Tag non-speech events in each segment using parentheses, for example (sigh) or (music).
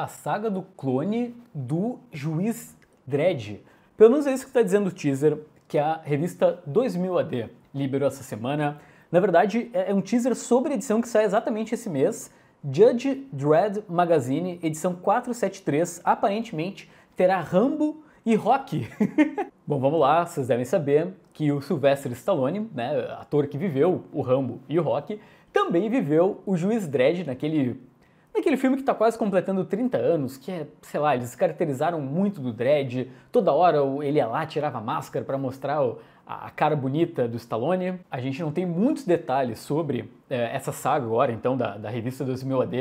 a saga do clone do juiz Dredd. Pelo menos é isso que está dizendo o teaser que a revista 2000 AD liberou essa semana. Na verdade, é, é um teaser sobre a edição que sai exatamente esse mês. Judge Dredd Magazine, edição 473, aparentemente terá Rambo e Rock. (laughs) Bom, vamos lá, vocês devem saber que o Sylvester Stallone, né, ator que viveu o Rambo e o Rock, também viveu o Juiz Dredd naquele Naquele filme que está quase completando 30 anos, que é, sei lá, eles caracterizaram muito do Dredd, toda hora ele ia lá, tirava a máscara para mostrar a cara bonita do Stallone. A gente não tem muitos detalhes sobre é, essa saga agora, então, da, da revista 2000 AD,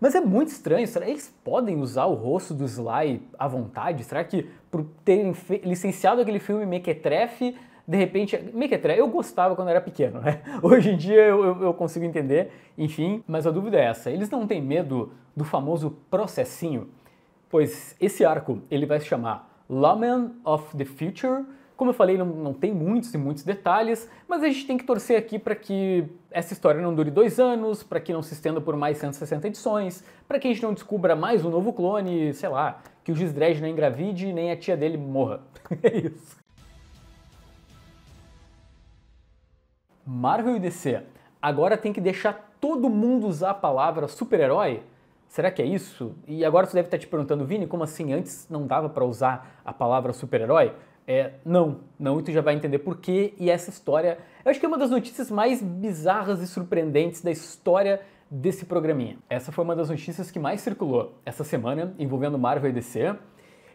mas é muito estranho, será que eles podem usar o rosto do Sly à vontade? Será que por terem licenciado aquele filme Mequetrefe, de repente, mequetré, eu gostava quando era pequeno, né? (laughs) Hoje em dia eu, eu, eu consigo entender, enfim, mas a dúvida é essa, eles não têm medo do famoso processinho? Pois esse arco, ele vai se chamar Lawman of the Future, como eu falei, não, não, tem muitos e muitos detalhes, mas a gente tem que torcer aqui para que essa história não dure dois anos, para que não se estenda por mais 160 edições, para que a gente não descubra mais um novo clone, sei lá, que o Giz Dredd não engravide nem a tia dele morra. (laughs) é isso. Marvel e DC agora tem que deixar todo mundo usar a palavra super-herói? Será que é isso? E agora você deve estar te perguntando, Vini, como assim antes não dava para usar a palavra super-herói? É, não, não, e tu já vai entender por quê. E essa história, eu acho que é uma das notícias mais bizarras e surpreendentes da história desse programinha. Essa foi uma das notícias que mais circulou essa semana envolvendo Marvel e DC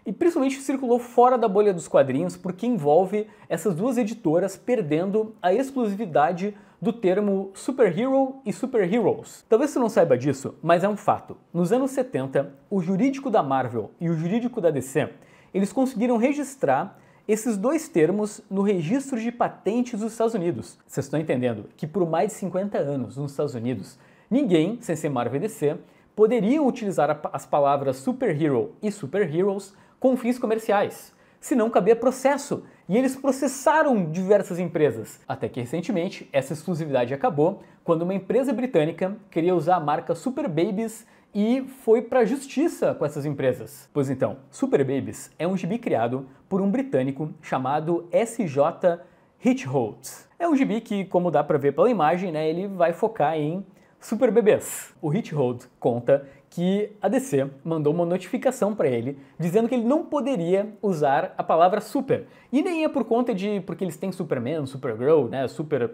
e principalmente circulou fora da bolha dos quadrinhos porque envolve essas duas editoras perdendo a exclusividade do termo superhero e superheroes. Talvez você não saiba disso, mas é um fato. Nos anos 70, o jurídico da Marvel e o jurídico da DC, eles conseguiram registrar esses dois termos no registro de patentes dos Estados Unidos. Vocês estão entendendo que por mais de 50 anos nos Estados Unidos, ninguém, sem ser Marvel e DC, poderia utilizar as palavras superhero e superheroes com fins comerciais. Se não cabia processo, e eles processaram diversas empresas. Até que recentemente essa exclusividade acabou quando uma empresa britânica queria usar a marca Super Babies e foi para a justiça com essas empresas. Pois então, Super Babies é um gibi criado por um britânico chamado S.J. Hitchholt. É um gibi que, como dá para ver pela imagem, né, ele vai focar em super bebês. O Hitchholt conta que a DC mandou uma notificação para ele dizendo que ele não poderia usar a palavra super. E nem é por conta de porque eles têm Superman, Supergirl, né, super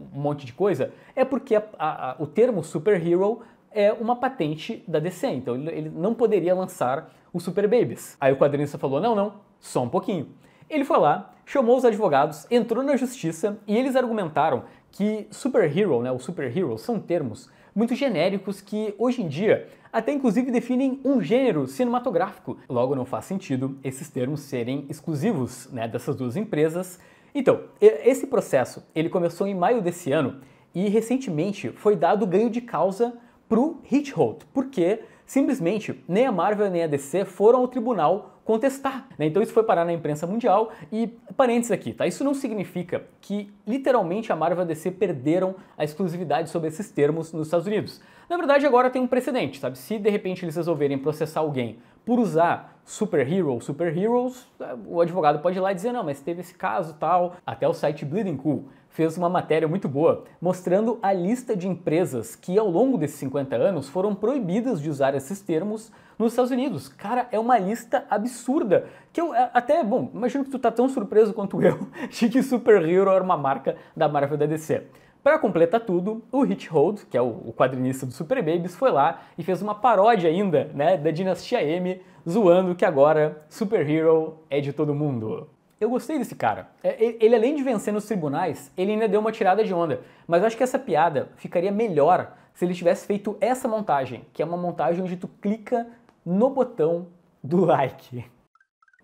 um monte de coisa, é porque a, a, o termo superhero é uma patente da DC, então ele, ele não poderia lançar o Super Babies. Aí o quadrinista falou: "Não, não, só um pouquinho". Ele foi lá, chamou os advogados, entrou na justiça e eles argumentaram que superhero, né, o superhero são termos muito genéricos que, hoje em dia, até inclusive definem um gênero cinematográfico. Logo, não faz sentido esses termos serem exclusivos né, dessas duas empresas. Então, esse processo ele começou em maio desse ano e recentemente foi dado ganho de causa para o Hitchhold, porque simplesmente nem a Marvel nem a DC foram ao tribunal contestar. Né? Então isso foi parar na imprensa mundial e parênteses aqui, tá? Isso não significa que literalmente a Marvel e a DC perderam a exclusividade sobre esses termos nos Estados Unidos. Na verdade agora tem um precedente, sabe? Se de repente eles resolverem processar alguém por usar superhero, superheroes, o advogado pode ir lá e dizer, não, mas teve esse caso tal. Até o site Bleeding Cool fez uma matéria muito boa mostrando a lista de empresas que ao longo desses 50 anos foram proibidas de usar esses termos nos Estados Unidos. Cara, é uma lista absurda. Que eu é, até, bom, imagino que tu tá tão surpreso quanto (laughs) eu de que Superhero era uma marca da Marvel da DC. Para completar tudo, o Hit Hold, que é o quadrinista do Super Babies, foi lá e fez uma paródia ainda, né, da Dinastia M, zoando que agora Superhero é de todo mundo. Eu gostei desse cara. É, ele, além de vencer nos tribunais, ele ainda deu uma tirada de onda. Mas eu acho que essa piada ficaria melhor se ele tivesse feito essa montagem, que é uma montagem onde tu clica no botão do like.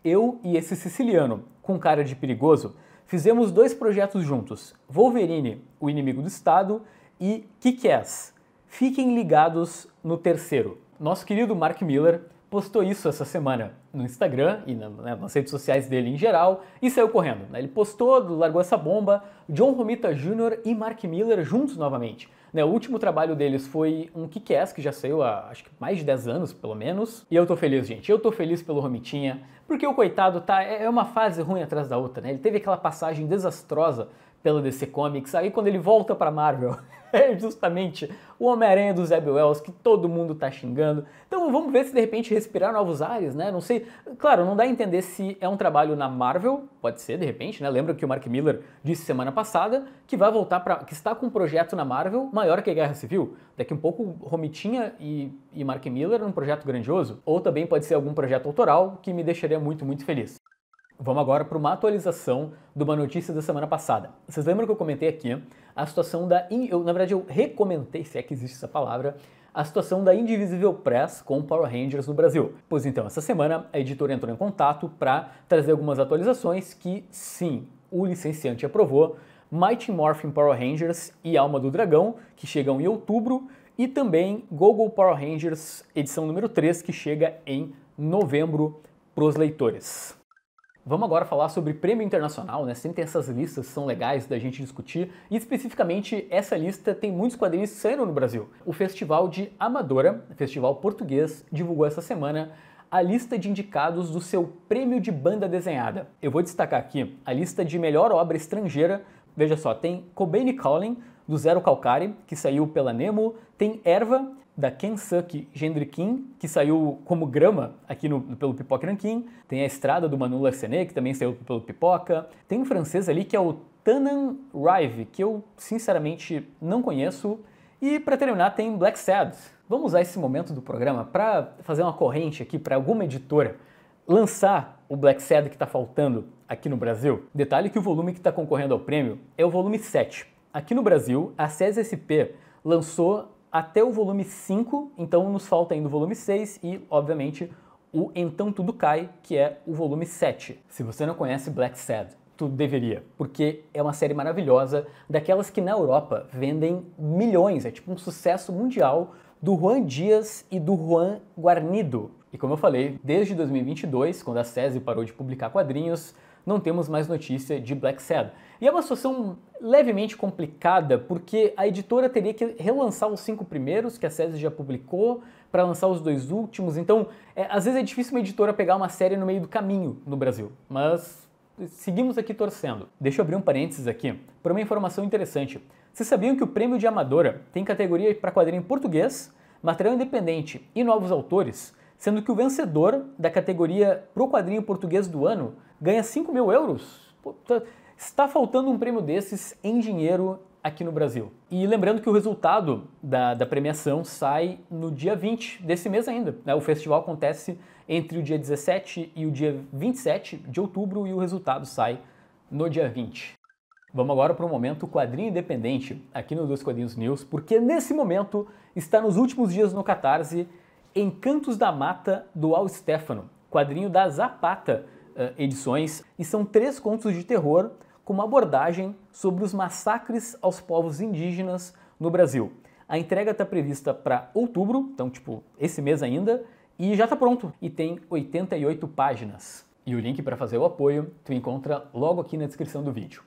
Eu e esse siciliano, com cara de perigoso, Fizemos dois projetos juntos: Wolverine, o inimigo do Estado, e Kick-Ass. Fiquem ligados no terceiro. Nosso querido Mark Miller postou isso essa semana no Instagram e na, né, nas redes sociais dele em geral e saiu correndo. Né? Ele postou, largou essa bomba, John Romita Jr. e Mark Miller juntos novamente. Né? O último trabalho deles foi um Kick-Ass, que já saiu há acho que mais de 10 anos, pelo menos. E eu tô feliz, gente. Eu tô feliz pelo Romitinha, porque o coitado tá. É, é uma fase ruim atrás da outra, né? Ele teve aquela passagem desastrosa pelo DC Comics. Aí quando ele volta para Marvel, (laughs) é justamente o Homem-Aranha do Zeb Wells que todo mundo tá xingando. Então vamos ver se de repente respirar novos ares, né? Não sei. Claro, não dá a entender se é um trabalho na Marvel, pode ser de repente, né? Lembra que o Mark Miller disse semana passada que vai voltar para que está com um projeto na Marvel maior que a Guerra Civil. Daqui um pouco Romitinha e, e Mark Miller num projeto grandioso, ou também pode ser algum projeto autoral que me deixaria muito, muito feliz. Vamos agora para uma atualização de uma notícia da semana passada. Vocês lembram que eu comentei aqui a situação da. In... Eu, na verdade, eu recomentei, se é que existe essa palavra, a situação da Indivisível Press com Power Rangers no Brasil. Pois então, essa semana a editora entrou em contato para trazer algumas atualizações que, sim, o licenciante aprovou. Mighty Morphin Power Rangers e Alma do Dragão, que chegam em outubro, e também Google Power Rangers edição número 3, que chega em novembro para os leitores. Vamos agora falar sobre prêmio internacional, né? Sempre tem essas listas são legais da gente discutir, e especificamente essa lista tem muitos quadrinhos saindo no Brasil. O Festival de Amadora, festival português, divulgou essa semana a lista de indicados do seu prêmio de banda desenhada. Eu vou destacar aqui a lista de melhor obra estrangeira. Veja só, tem Cobain Collin do Zero Calcare, que saiu pela Nemo, tem Erva, da Kensuke Gendrikin, que saiu como grama aqui no, pelo Pipoca Rankin, tem a Estrada do Manu Larsenet, que também saiu pelo Pipoca, tem um francês ali que é o Tanan Rive, que eu sinceramente não conheço, e para terminar tem Black Sad. Vamos usar esse momento do programa para fazer uma corrente aqui para alguma editora lançar o Black Sad que está faltando aqui no Brasil. Detalhe que o volume que está concorrendo ao prêmio é o volume 7. Aqui no Brasil, a CESSP lançou até o volume 5, então nos falta ainda o volume 6 e, obviamente, o Então Tudo Cai, que é o volume 7. Se você não conhece Black Sad, tu deveria, porque é uma série maravilhosa, daquelas que na Europa vendem milhões, é tipo um sucesso mundial do Juan Dias e do Juan Guarnido. E como eu falei, desde 2022, quando a SESI parou de publicar quadrinhos, não temos mais notícia de Black Sad. E é uma situação levemente complicada, porque a editora teria que relançar os cinco primeiros que a SESI já publicou para lançar os dois últimos. Então, é, às vezes é difícil uma editora pegar uma série no meio do caminho no Brasil, mas seguimos aqui torcendo. Deixa eu abrir um parênteses aqui para uma informação interessante. Vocês sabiam que o Prêmio de Amadora tem categoria para quadrinho em português, material independente e novos autores, sendo que o vencedor da categoria Pro Quadrinho Português do Ano ganha 5 mil euros. Tá, está faltando um prêmio desses em dinheiro aqui no Brasil. E lembrando que o resultado da, da premiação sai no dia 20 desse mês ainda. Né? O festival acontece entre o dia 17 e o dia 27 de outubro e o resultado sai no dia 20. Vamos agora para o momento quadrinho independente aqui no Dois Quadrinhos News, porque nesse momento está nos últimos dias no Catarse Encantos da Mata do Al Stefano, quadrinho da Zapata, eh, edições, e são três contos de terror com uma abordagem sobre os massacres aos povos indígenas no Brasil. A entrega está prevista para outubro, então, tipo, esse mês ainda, e já está pronto. E tem 88 páginas. E o link para fazer o apoio tu encontra logo aqui na descrição do vídeo.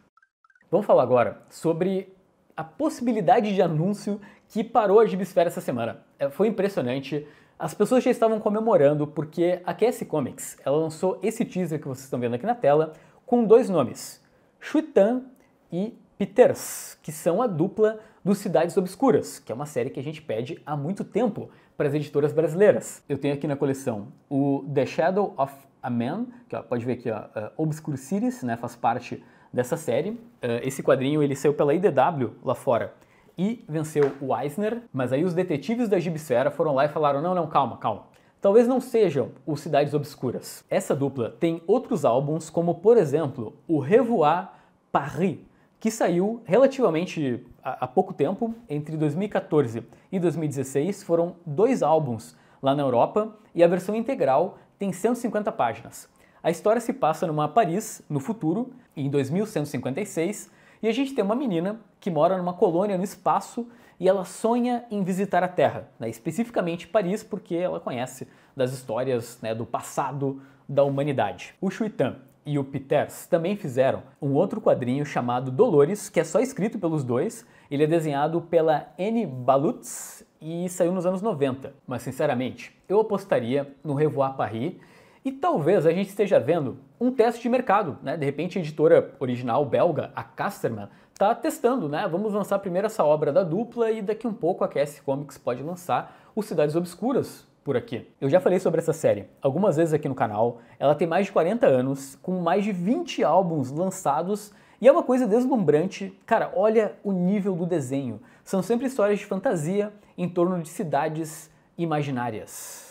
Vamos falar agora sobre a possibilidade de anúncio que parou a Gibisfera essa semana. Eh, foi impressionante. As pessoas já estavam comemorando porque a QS Comics ela lançou esse teaser que vocês estão vendo aqui na tela com dois nomes, Chutan e Peters, que são a dupla do Cidades Obscuras, que é uma série que a gente pede há muito tempo para as editoras brasileiras. Eu tenho aqui na coleção o The Shadow of a Man, que ó, pode ver aqui, ó, é, Obscure Cities, né, faz parte dessa série. É, esse quadrinho ele saiu pela IDW lá fora e venceu o Eisner, mas aí os detetives da Gibisfera foram lá e falaram: não, não, calma, calma. Talvez não sejam os Cidades Obscuras. Essa dupla tem outros álbuns, como por exemplo o Revoar Paris, que saiu relativamente há pouco tempo, entre 2014 e 2016, foram dois álbuns lá na Europa e a versão integral tem 150 páginas. A história se passa numa Paris, no futuro, em 2156, e a gente tem uma menina que mora numa colônia no espaço e ela sonha em visitar a Terra, né? especificamente Paris, porque ela conhece das histórias né, do passado da humanidade. O Chuitan e o Peters também fizeram um outro quadrinho chamado Dolores, que é só escrito pelos dois. Ele é desenhado pela Anne Balutz e saiu nos anos 90. Mas, sinceramente, eu apostaria no Revoar Paris e talvez a gente esteja vendo um teste de mercado, né? De repente a editora original belga, a Casterman, está testando, né? Vamos lançar primeiro essa obra da dupla e daqui um pouco a QS Comics pode lançar o Cidades Obscuras por aqui. Eu já falei sobre essa série algumas vezes aqui no canal. Ela tem mais de 40 anos, com mais de 20 álbuns lançados e é uma coisa deslumbrante. Cara, olha o nível do desenho. São sempre histórias de fantasia em torno de cidades imaginárias.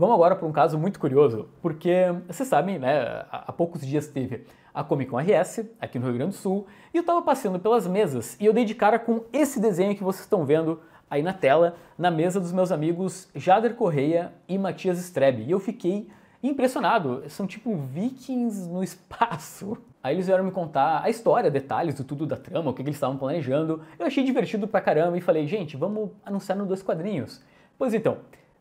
Vamos agora para um caso muito curioso, porque vocês sabem, né? Há poucos dias teve a Comic Con RS, aqui no Rio Grande do Sul, e eu estava passeando pelas mesas e eu dei de cara com esse desenho que vocês estão vendo aí na tela, na mesa dos meus amigos Jader Correia e Matias Strebe. E eu fiquei impressionado, são tipo vikings no (laughs) espaço. Aí eles vieram me contar a história, detalhes do tudo da trama, o que, que eles estavam planejando. Eu achei divertido pra caramba e falei, gente, vamos anunciar nos dois quadrinhos. Pois então,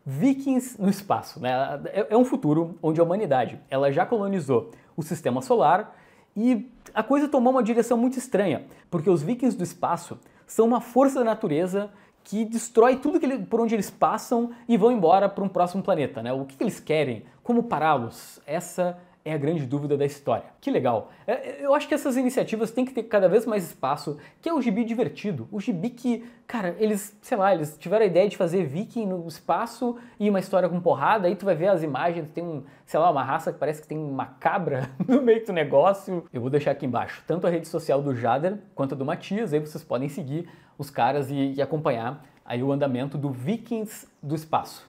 Vikings no espaço, né? É, é um futuro onde a humanidade ela já colonizou o sistema solar e a coisa tomou uma direção muito estranha, porque os Vikings do espaço são uma força da natureza que destrói tudo que ele, por onde eles passam e vão embora para um próximo planeta, né? O que, que eles querem? Como pará-los? Essa é a grande dúvida da história. Que legal! É, é, eu acho que essas iniciativas têm que ter cada vez mais espaço, que é o gibi divertido, o gibi que, cara, eles, sei lá, eles tiveram a ideia de fazer viking no espaço e uma história com porrada, aí tu vai ver as imagens, tem um, sei lá, uma raça que parece que tem uma cabra (laughs) no meio do negócio. Eu vou deixar aqui embaixo tanto a rede social do Jader quanto a do Matias, aí vocês podem seguir os caras e, e acompanhar aí o andamento do Vikings do Espaço.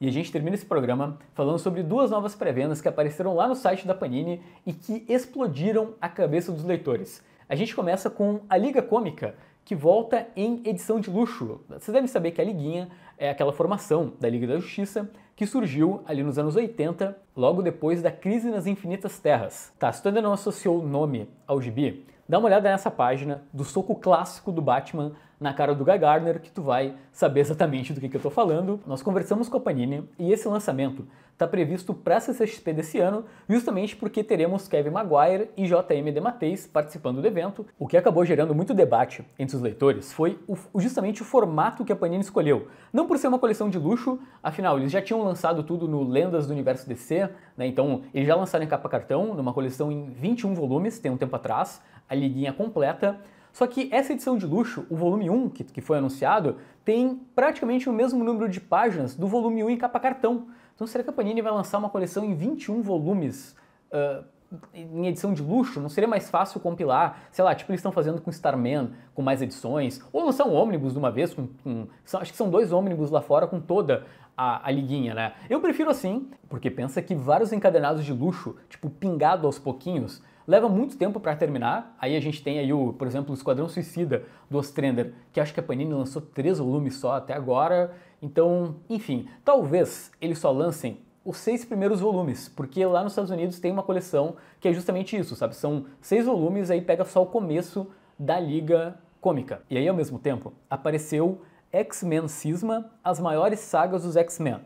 E a gente termina esse programa falando sobre duas novas pré-vendas que apareceram lá no site da Panini e que explodiram a cabeça dos leitores. A gente começa com a Liga Cômica, que volta em edição de luxo. Vocês devem saber que a Liguinha é aquela formação da Liga da Justiça que surgiu ali nos anos 80, logo depois da Crise nas Infinitas Terras. Tá, se tu ainda não associou o nome ao gibi, dá uma olhada nessa página do soco clássico do Batman na cara do Guy Gardner que tu vai saber exatamente do que, que eu tô falando. Nós conversamos com a Panini e esse lançamento está previsto para CCXP desse ano, justamente porque teremos Kevin Maguire e JM Mateis participando do evento. O que acabou gerando muito debate entre os leitores foi o, justamente o formato que a Panini escolheu. Não por ser uma coleção de luxo, afinal, eles já tinham lançado tudo no Lendas do Universo DC, né? então eles já lançaram em capa cartão, numa coleção em 21 volumes, tem um tempo atrás, a liguinha completa. Só que essa edição de luxo, o volume 1, que, que foi anunciado, tem praticamente o mesmo número de páginas do volume 1 em capa cartão. Então será que a Panini vai lançar uma coleção em 21 volumes uh, em edição de luxo, não seria mais fácil compilar, sei lá, tipo eles estão fazendo com Starman, com mais edições, ou lançar um ônibus de uma vez, com, com são, acho que são dois ônibus lá fora com toda a, a, liguinha, né? Eu prefiro assim, porque pensa que vários encadenados de luxo, tipo pingado aos pouquinhos, leva muito tempo para terminar. Aí a gente tem aí, o, por exemplo, o Esquadrão Suicida do Ostrander, que acho que a Panini lançou três volumes só até agora. Então, enfim, talvez eles só lancem os seis primeiros volumes, porque lá nos Estados Unidos tem uma coleção que é justamente isso, sabe? São seis volumes, aí pega só o começo da Liga Cômica. E aí, ao mesmo tempo, apareceu X-Men Cisma, as maiores sagas dos X-Men.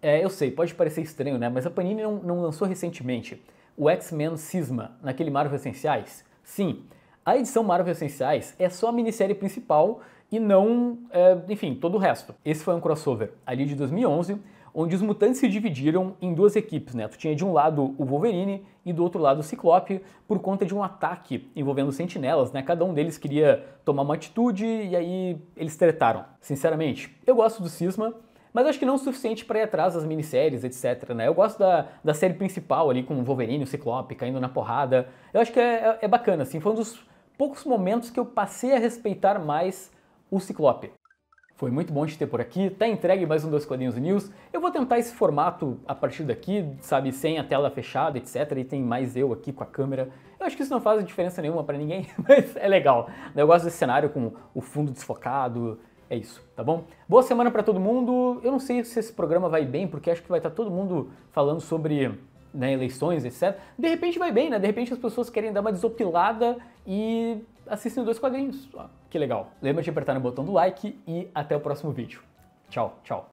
É, eu sei, pode parecer estranho, né? Mas a Panini não, não lançou recentemente o X-Men Cisma naquele Marvel Essenciais? Sim, a edição Marvel Essenciais é só a minissérie principal e não, é, enfim, todo o resto. Esse foi um crossover ali de 2011, onde os mutantes se dividiram em duas equipes, né? Tu tinha de um lado o Wolverine e do outro lado o Ciclope, por conta de um ataque envolvendo sentinelas, né? Cada um deles queria tomar uma atitude e aí eles tretaram. Sinceramente, eu gosto do Cisma, mas acho que não o suficiente para ir atrás das minisséries, etc. Né? Eu gosto da, da série principal ali com o Wolverine, o Ciclope caindo na porrada. Eu acho que é, é, é bacana, assim, foi um dos poucos momentos que eu passei a respeitar mais o Ciclope. Foi muito bom te ter por aqui, tá entregue mais um Dois Quadrinhos News. Eu vou tentar esse formato a partir daqui, sabe, sem a tela fechada, etc. E tem mais eu aqui com a câmera. Eu acho que isso não faz diferença nenhuma para ninguém, (laughs) mas é legal. Né? Eu gosto desse cenário com o fundo desfocado, é isso, tá bom? Boa semana para todo mundo. Eu não sei se esse programa vai bem, porque acho que vai estar tá todo mundo falando sobre né, eleições, etc. De repente vai bem, né? De repente as pessoas querem dar uma desopilada e assistem dois quadrinhos. Ah, que legal. Lembra de apertar no botão do like e até o próximo vídeo. Tchau, tchau.